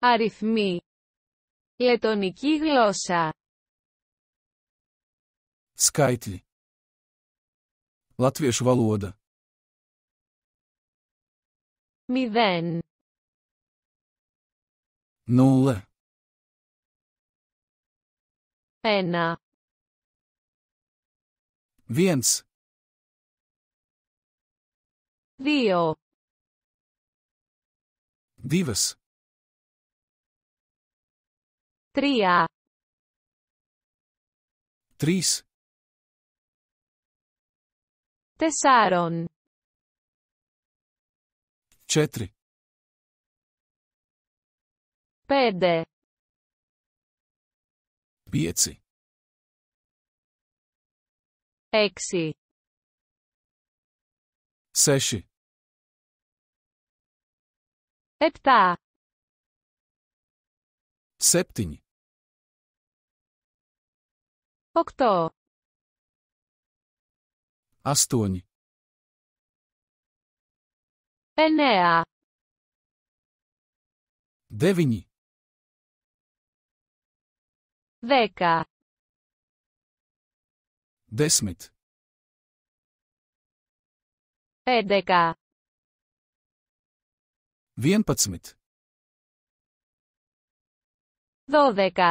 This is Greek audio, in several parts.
Αριθμοί. Λετονική γλώσσα. Σκάιτλι. Λατβιέσου βαλούοντα. Μηδέν. Νούλε. Ένα. Βιένς. Δύο. Δίβες. τρία. Τρεις. Τεσσάρων. Четри. Πέντε. Πίετσι. Έξι. Σέσι. Επτά. Σέπτινη. 8 Αστούνι 9 Δεύινι 10 Δέσμιτ 11 Vienpadsmit. Dodeka.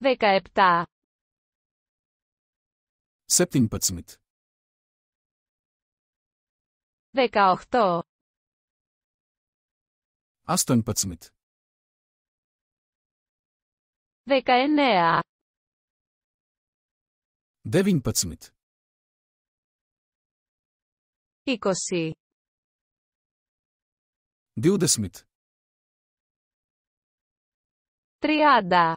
Δεκαεπτά. Σέπτην πετσμίτ. Δεκαοχτώ. Άστον πετσμίτ. Δεκαεννέα. Δεβίν πετσμίτ. Είκοσι. Διούδεσμιτ. Τριάντα.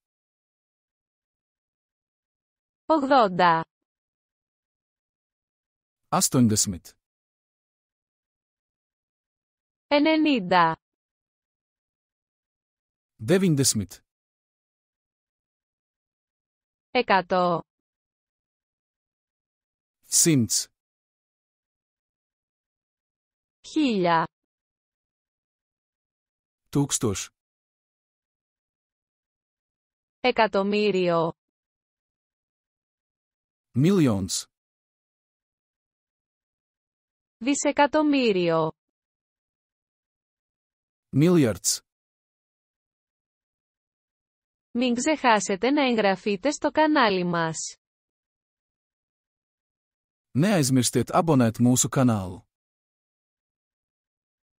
Ογδόντα. Άστον Ενενήντα. 90. Εκατό. Σιντς. Χίλια. Τούξτος. Εκατομμύριο. Millions. Δισεκατομμύριο. Milliards. Μην ξεχάσετε να εγγραφείτε στο κανάλι μας. Ne aizmirstiet abonēt mūsu kanālu.